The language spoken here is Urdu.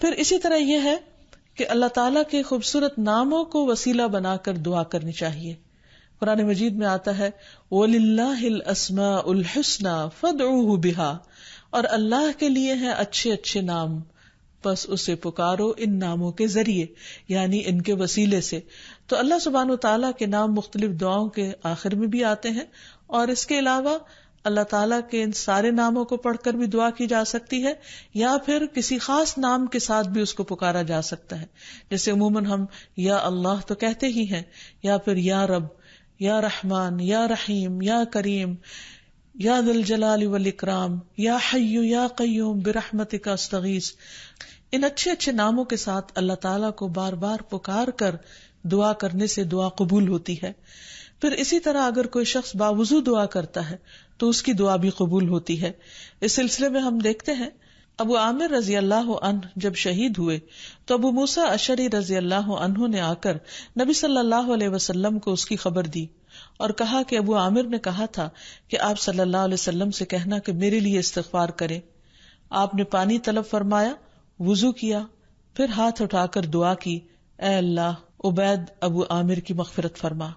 پھر اسی طرح یہ ہے کہ اللہ تعالیٰ کے خوبصورت ناموں کو وسیلہ بنا کر دعا کرنی چاہیے قرآن مجید میں آتا ہے بها اور اللہ کے لیے ہیں اچھے اچھے نام بس اسے پکارو ان ناموں کے ذریعے یعنی ان کے وسیلے سے تو اللہ سبحان و تعالیٰ کے نام مختلف دعاؤں کے آخر میں بھی آتے ہیں اور اس کے علاوہ اللہ تعالیٰ کے ان سارے ناموں کو پڑھ کر بھی دعا کی جا سکتی ہے یا پھر کسی خاص نام کے ساتھ بھی اس کو پکارا جا سکتا ہے جیسے عموماً ہم یا اللہ تو کہتے ہی ہیں یا پھر یا رب یا رحمان یا رحیم یا کریم یا دل جلال اکرام یا حیو یا قیوم برحمت کا استغیث ان اچھے اچھے ناموں کے ساتھ اللہ تعالیٰ کو بار بار پکار کر دعا کرنے سے دعا قبول ہوتی ہے پھر اسی طرح اگر کوئی شخص باوضو دعا کرتا ہے تو اس کی دعا بھی قبول ہوتی ہے اس سلسلے میں ہم دیکھتے ہیں ابو عامر رضی اللہ عنہ جب شہید ہوئے تو ابو موسا اشری رضی اللہ عنہ نے آ کر نبی صلی اللہ علیہ وسلم کو اس کی خبر دی اور کہا کہ ابو عامر نے کہا تھا کہ آپ صلی اللہ علیہ وسلم سے کہنا کہ میرے لیے استغفار کرے آپ نے پانی طلب فرمایا وضو کیا پھر ہاتھ اٹھا کر دعا کی اے اللہ عبید ابو عامر کی مغفرت فرما